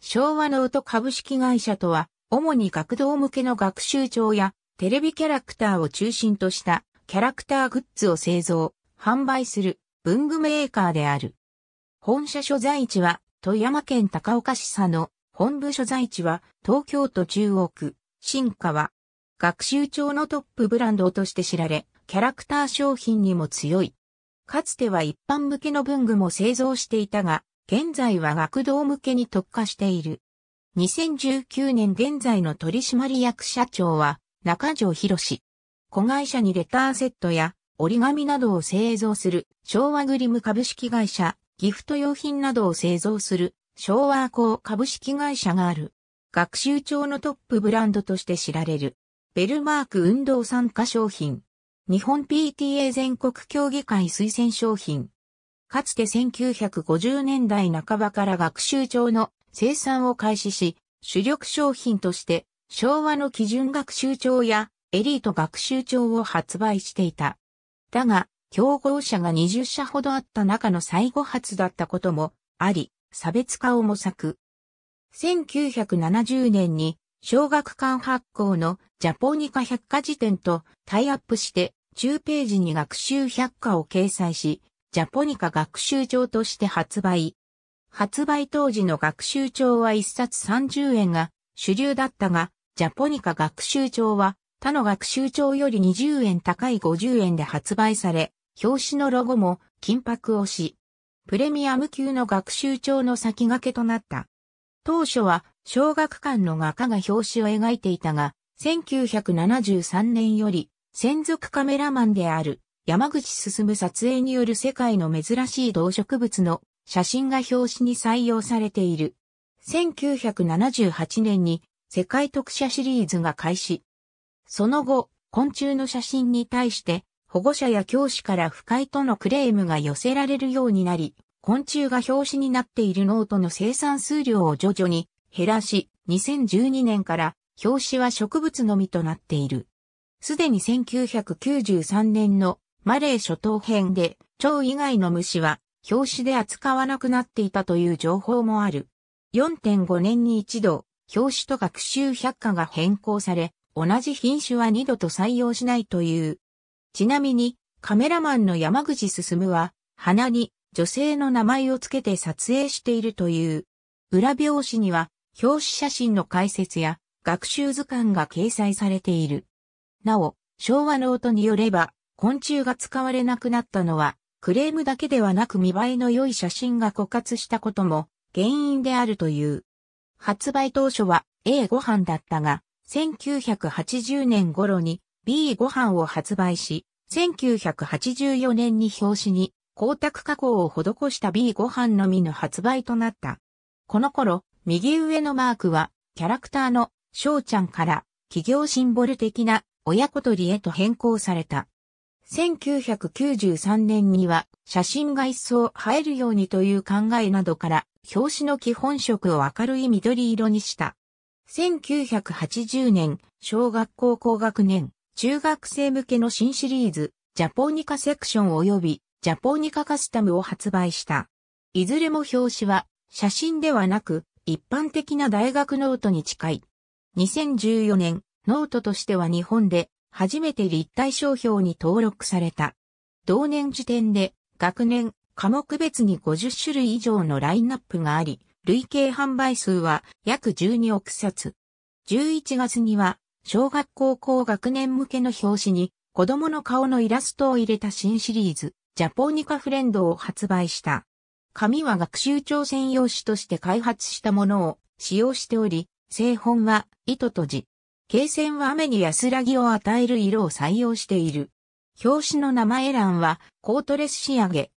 昭和の音株式会社とは、主に学童向けの学習帳やテレビキャラクターを中心としたキャラクターグッズを製造、販売する文具メーカーである。本社所在地は富山県高岡市佐野、本部所在地は東京都中央区、新川。学習帳のトップブランドとして知られ、キャラクター商品にも強い。かつては一般向けの文具も製造していたが、現在は学童向けに特化している。2019年現在の取締役社長は中条博士。子会社にレターセットや折り紙などを製造する昭和グリム株式会社、ギフト用品などを製造する昭和工株式会社がある。学習帳のトップブランドとして知られる。ベルマーク運動参加商品。日本 PTA 全国協議会推薦商品。かつて1950年代半ばから学習帳の生産を開始し、主力商品として昭和の基準学習帳やエリート学習帳を発売していた。だが、競合者が20社ほどあった中の最後発だったこともあり、差別化を模索。1970年に小学館発行のジャポニカ百科事典とタイアップして中ページに学習百科を掲載し、ジャポニカ学習帳として発売。発売当時の学習帳は1冊30円が主流だったが、ジャポニカ学習帳は他の学習帳より20円高い50円で発売され、表紙のロゴも金箔をし、プレミアム級の学習帳の先駆けとなった。当初は小学館の画家が表紙を描いていたが、1973年より専属カメラマンである山口進撮影による世界の珍しい動植物の写真が表紙に採用されている。1978年に世界特写シリーズが開始。その後、昆虫の写真に対して保護者や教師から不快とのクレームが寄せられるようになり、昆虫が表紙になっているノートの生産数量を徐々に減らし、2012年から表紙は植物のみとなっている。すでに1993年のマレー諸島編で、蝶以外の虫は、表紙で扱わなくなっていたという情報もある。4.5年に一度、表紙と学習百科が変更され、同じ品種は二度と採用しないという。ちなみに、カメラマンの山口進は、鼻に女性の名前をつけて撮影しているという。裏表紙には、表紙写真の解説や、学習図鑑が掲載されている。なお、昭和の音によれば、昆虫が使われなくなったのは、クレームだけではなく見栄えの良い写真が枯渇したことも原因であるという。発売当初は a ご飯だったが、1980年頃に b ご飯を発売し、1984年に表紙に光沢加工を施した b ご飯のみの発売となった。この頃、右上のマークは、キャラクターの翔ちゃんから企業シンボル的な親子鳥へと変更された。1993年には写真が一層映えるようにという考えなどから表紙の基本色を明るい緑色にした。1980年、小学校高学年、中学生向けの新シリーズ、ジャポニカセクション及びジャポニカカスタムを発売した。いずれも表紙は写真ではなく一般的な大学ノートに近い。2014年、ノートとしては日本で初めて立体商標に登録された。同年時点で、学年、科目別に50種類以上のラインナップがあり、累計販売数は約12億冊。11月には、小学校高学年向けの表紙に、子供の顔のイラストを入れた新シリーズ、ジャポニカフレンドを発売した。紙は学習調専用紙として開発したものを使用しており、製本は糸とじ、経線は雨に安らぎを与える色を採用している。表紙の名前欄はコートレス仕上げ。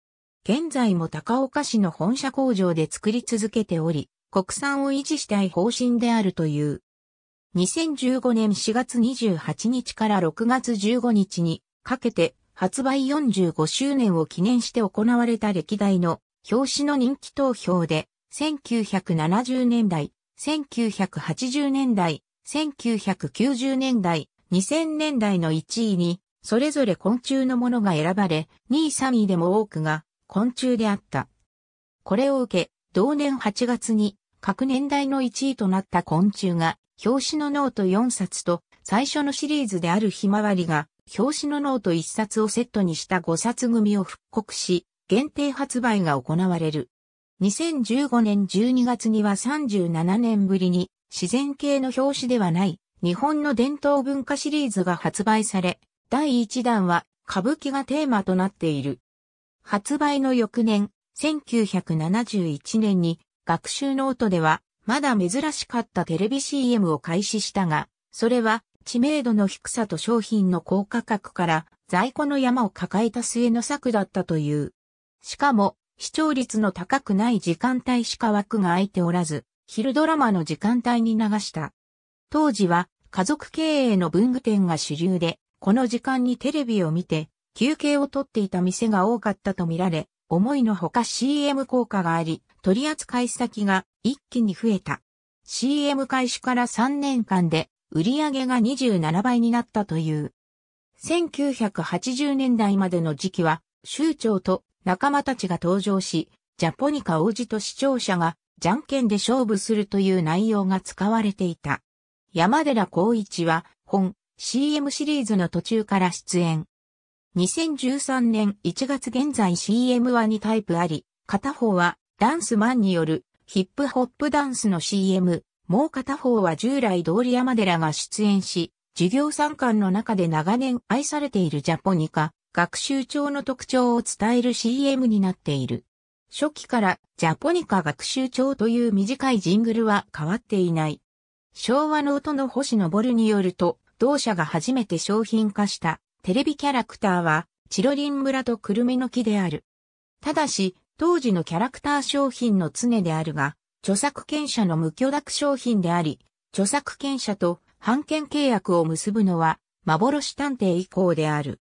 現在も高岡市の本社工場で作り続けており、国産を維持したい方針であるという。2015年4月28日から6月15日にかけて発売45周年を記念して行われた歴代の表紙の人気投票で1970年代、1980年代、1990年代、2000年代の1位に、それぞれ昆虫のものが選ばれ、2位3位でも多くが昆虫であった。これを受け、同年8月に各年代の1位となった昆虫が、表紙のノート4冊と、最初のシリーズであるひまわりが、表紙のノート1冊をセットにした5冊組を復刻し、限定発売が行われる。2015年12月には37年ぶりに自然系の表紙ではない、日本の伝統文化シリーズが発売され、第1弾は歌舞伎がテーマとなっている。発売の翌年、1971年に学習ノートでは、まだ珍しかったテレビ CM を開始したが、それは知名度の低さと商品の高価格から在庫の山を抱えた末の策だったという。しかも、視聴率の高くない時間帯しか枠が空いておらず、昼ドラマの時間帯に流した。当時は家族経営の文具店が主流で、この時間にテレビを見て休憩をとっていた店が多かったとみられ、思いのほか CM 効果があり、取扱先が一気に増えた。CM 開始から3年間で売り上げが27倍になったという。1980年代までの時期は、州長と仲間たちが登場し、ジャポニカ王子と視聴者がじゃんけんで勝負するという内容が使われていた。山寺宏一は本 CM シリーズの途中から出演。2013年1月現在 CM は2タイプあり、片方はダンスマンによるヒップホップダンスの CM、もう片方は従来通り山寺が出演し、授業参観の中で長年愛されているジャポニカ、学習帳の特徴を伝える CM になっている。初期からジャポニカ学習帳という短いジングルは変わっていない。昭和の音の星るによると、同社が初めて商品化したテレビキャラクターは、チロリン村とクルミの木である。ただし、当時のキャラクター商品の常であるが、著作権者の無許諾商品であり、著作権者と版権契約を結ぶのは、幻探偵以降である。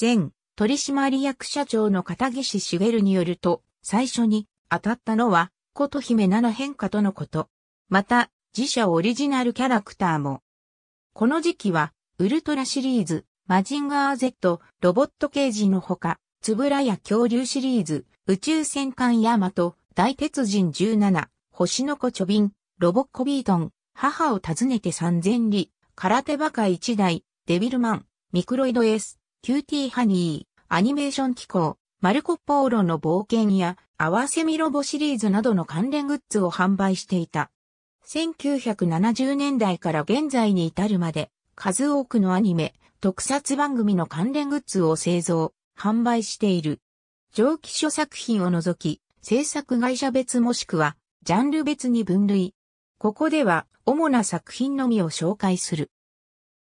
前、取締役社長の片岸茂によると、最初に当たったのは、琴姫七変化とのこと。また、自社オリジナルキャラクターも。この時期は、ウルトラシリーズ、マジンガー Z、ロボット刑事のほか、つぶらや恐竜シリーズ、宇宙戦艦ヤマト、大鉄人17、星の子チョビン、ロボッコビートン、母を訪ねて三千里、空手バカ一台、デビルマン、ミクロイドエス、キューティーハニー、アニメーション機構、マルコ・ポーロの冒険や、合わせみロボシリーズなどの関連グッズを販売していた。1970年代から現在に至るまで、数多くのアニメ、特撮番組の関連グッズを製造、販売している。上記書作品を除き、制作会社別もしくは、ジャンル別に分類。ここでは、主な作品のみを紹介する。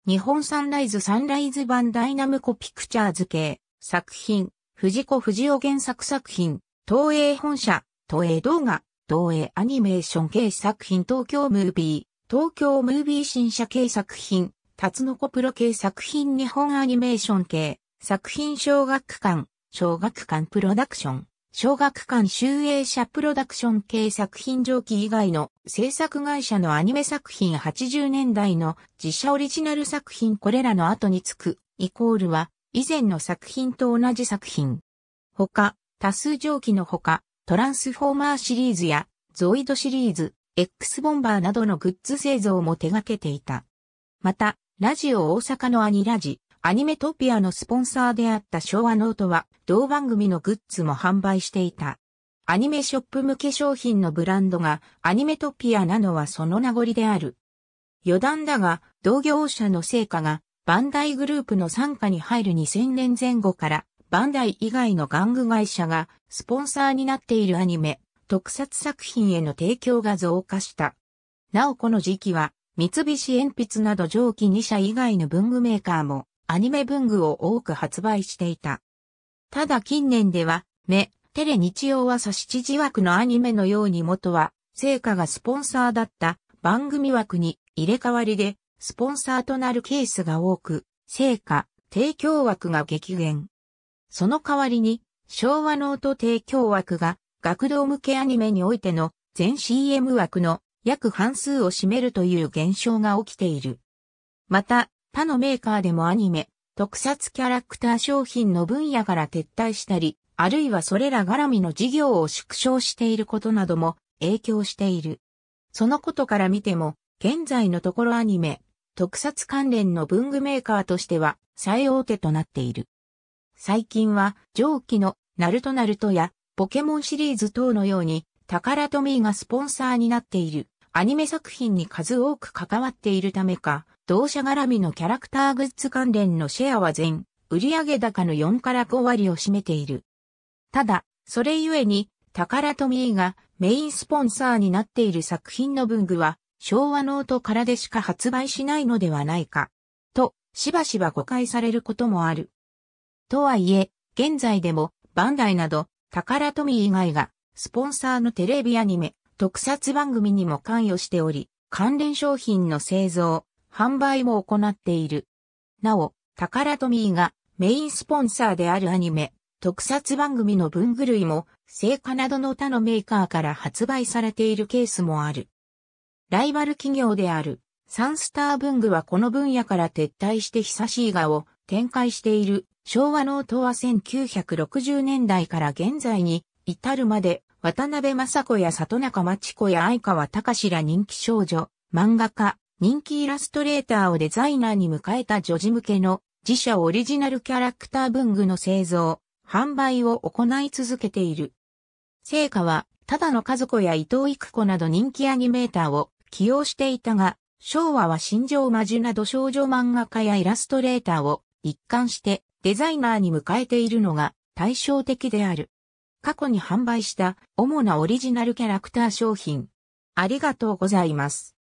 日本サンライズサンライズ版ダイナムコピクチャーズ系、作品、藤子不二雄原作作品、東映本社、東映動画、東映アニメーション系作品東京ムービー、東京ムービー新社系作品、タツノコプロ系作品日本アニメーション系、作品小学館、小学館プロダクション、小学館集英社プロダクション系作品上記以外の制作会社のアニメ作品80年代の自社オリジナル作品これらの後につくイコールは以前の作品と同じ作品。他、多数蒸気の他、トランスフォーマーシリーズや、ゾイドシリーズ、X ボンバーなどのグッズ製造も手掛けていた。また、ラジオ大阪のアニラジ、アニメトピアのスポンサーであった昭和ノートは、同番組のグッズも販売していた。アニメショップ向け商品のブランドがアニメトピアなのはその名残である。余談だが、同業者の成果がバンダイグループの参加に入る2000年前後から、バンダイ以外の玩具会社がスポンサーになっているアニメ、特撮作品への提供が増加した。なおこの時期は、三菱鉛筆など上記2社以外の文具メーカーもアニメ文具を多く発売していた。ただ近年では、目、テレ日曜朝7時枠のアニメのように元は、成果がスポンサーだった番組枠に入れ替わりでスポンサーとなるケースが多く、成果、提供枠が激減。その代わりに、昭和ノート提供枠が、学童向けアニメにおいての全 CM 枠の約半数を占めるという現象が起きている。また、他のメーカーでもアニメ、特撮キャラクター商品の分野から撤退したり、あるいはそれら絡みの事業を縮小していることなども影響している。そのことから見ても、現在のところアニメ、特撮関連の文具メーカーとしては最大手となっている。最近は上記のナルトナルトやポケモンシリーズ等のようにタカラトミーがスポンサーになっているアニメ作品に数多く関わっているためか、同社絡みのキャラクターグッズ関連のシェアは全売上高の4から5割を占めている。ただ、それゆえにタカラトミーがメインスポンサーになっている作品の文具は昭和ノートからでしか発売しないのではないか、と、しばしば誤解されることもある。とはいえ、現在でも、バンダイなど、タカラトミー以外が、スポンサーのテレビアニメ、特撮番組にも関与しており、関連商品の製造、販売も行っている。なお、タカラトミーがメインスポンサーであるアニメ、特撮番組の文具類も、成果などの他のメーカーから発売されているケースもある。ライバル企業であるサンスター文具はこの分野から撤退して久しいがを展開している昭和ノートは1960年代から現在に至るまで渡辺雅子や里中町子や相川隆ら人気少女、漫画家、人気イラストレーターをデザイナーに迎えた女児向けの自社オリジナルキャラクター文具の製造、販売を行い続けている。成果は、ただの和子や伊藤育子など人気アニメーターを起用していたが、昭和は新庄魔女など少女漫画家やイラストレーターを一貫してデザイナーに迎えているのが対照的である。過去に販売した主なオリジナルキャラクター商品。ありがとうございます。